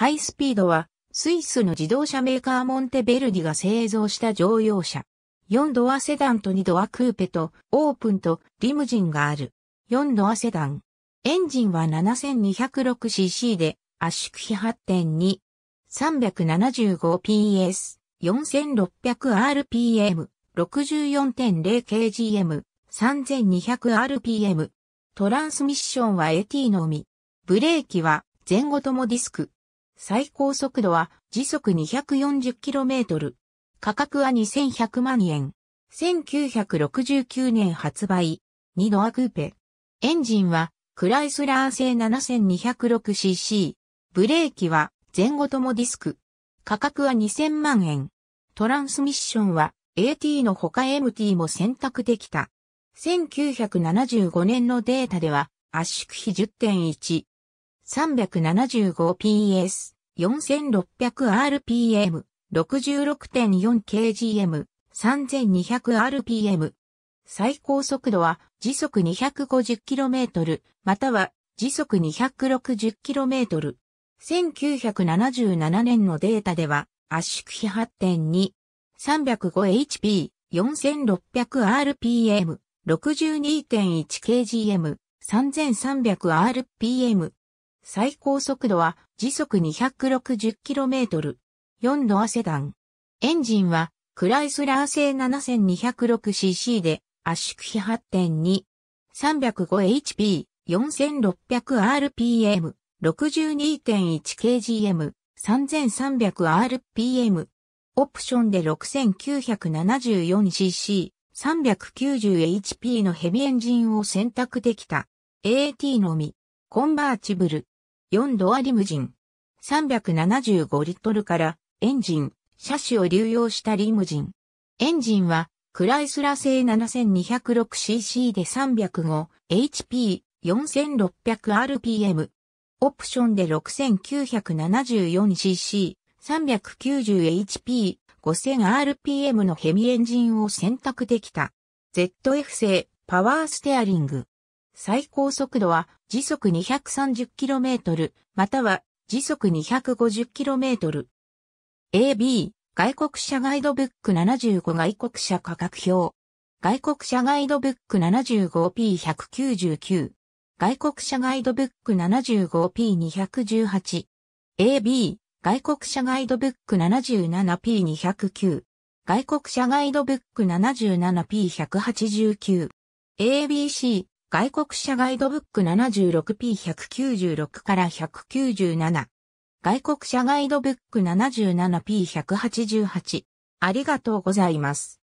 ハイスピードは、スイスの自動車メーカーモンテベルディが製造した乗用車。4ドアセダンと2ドアクーペと、オープンと、リムジンがある。4ドアセダン。エンジンは 7206cc で、圧縮比8.2。375PS、4600rpm、64.0kgm、3200rpm。トランスミッションは AT のみ。ブレーキは前後ともディスク。最高速度は時速 240km。価格は2100万円。1969年発売。2ドアクーペ。エンジンはクライスラー製 7206cc。ブレーキは前後ともディスク。価格は2000万円。トランスミッションは AT の他 MT も選択できた。1975年のデータでは圧縮比10.1、375PS、4600rpm、66.4kgm、3200rpm。最高速度は時速 250km または時速 260km。1977年のデータでは圧縮比8.2、305HP、4600rpm、62.1kgm、3300rpm。最高速度は時速 260km。4ドアセダン。エンジンはクライスラー製 7206cc で圧縮比8.2。305HP、4600rpm、62.1kgm、3300rpm。オプションで 6974cc、390HP のヘビエンジンを選択できた。AT のみ、コンバーチブル。4ドアリムジン。375リットルからエンジン、車種を流用したリムジン。エンジンはクライスラ製 7206cc で 305HP4600rpm。オプションで 6974cc、390HP、5000rpm のヘミエンジンを選択できた。ZF 製パワーステアリング。最高速度は時速 230km または時速 250km。AB 外国車ガイドブック75外国車価格表。外国車ガイドブック 75P199。外国車ガイドブック 75P218。AB 外国車ガイドブック 77P209。外国車ガイドブック 77P189。ABC 外国車ガイドブック 76P196 から197。外国車ガイドブック 77P188。ありがとうございます。